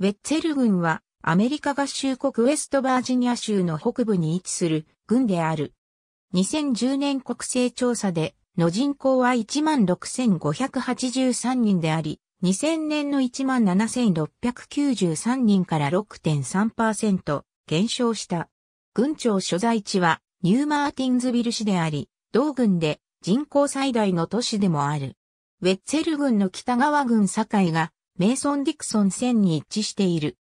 ウェッツェル軍はアメリカ合衆国ウェストバージニア州の北部に位置する軍である。2010年国勢調査での人口は16,583人であり、2000年の17,693人から6.3%減少した。軍庁所在地はニューマーティンズビル市であり、同軍で人口最大の都市でもある。ウェッツェル軍の北側軍境がメイソン・ディクソン線に一致している。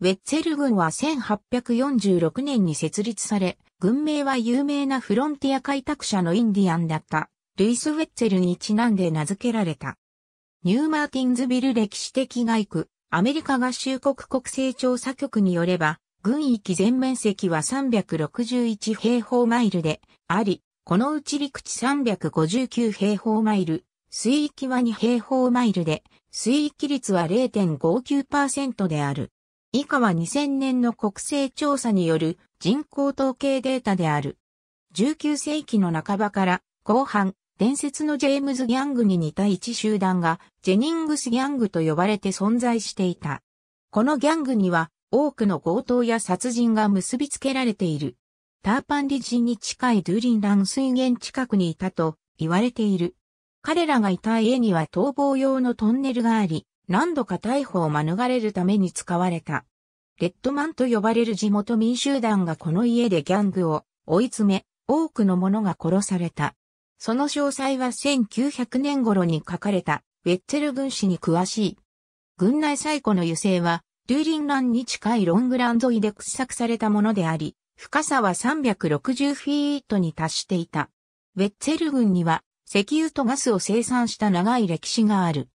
ウェッツェル軍は1846年に設立され、軍名は有名なフロンティア開拓者のインディアンだった、ルイス・ウェッツェルにちなんで名付けられた。ニューマーティンズビル歴史的外区、アメリカ合衆国国勢調査局によれば、軍域全面積は361平方マイルであり、このうち陸地359平方マイル、水域は2平方マイルで水域率は0.59%である。以下は2000年の国勢調査による人口統計データである。19世紀の半ばから後半、伝説のジェームズ・ギャングに似た一集団がジェニングス・ギャングと呼ばれて存在していた。このギャングには多くの強盗や殺人が結びつけられている。ターパンリジに近いドゥーリンラン水源近くにいたと言われている。彼らがいた家には逃亡用のトンネルがあり、何度か逮捕を免れるために使われた。レッドマンと呼ばれる地元民集団がこの家でギャングを追い詰め、多くの者が殺された。その詳細は1900年頃に書かれた、ウェッツェル軍史に詳しい。軍内最古の油性は、ルーリンランに近いロングラン沿いで掘削されたものであり、深さは360フィートに達していた。ウェッツェル軍には石油とガスを生産した長い歴史がある。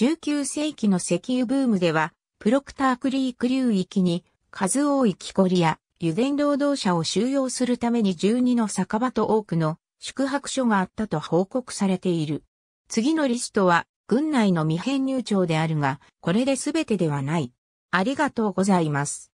19世紀の石油ブームでは、プロクタークリーク流域に数多い木こりや油田労働者を収容するために12の酒場と多くの宿泊所があったと報告されている。次のリストは軍内の未編入庁であるが、これで全てではない。ありがとうございます。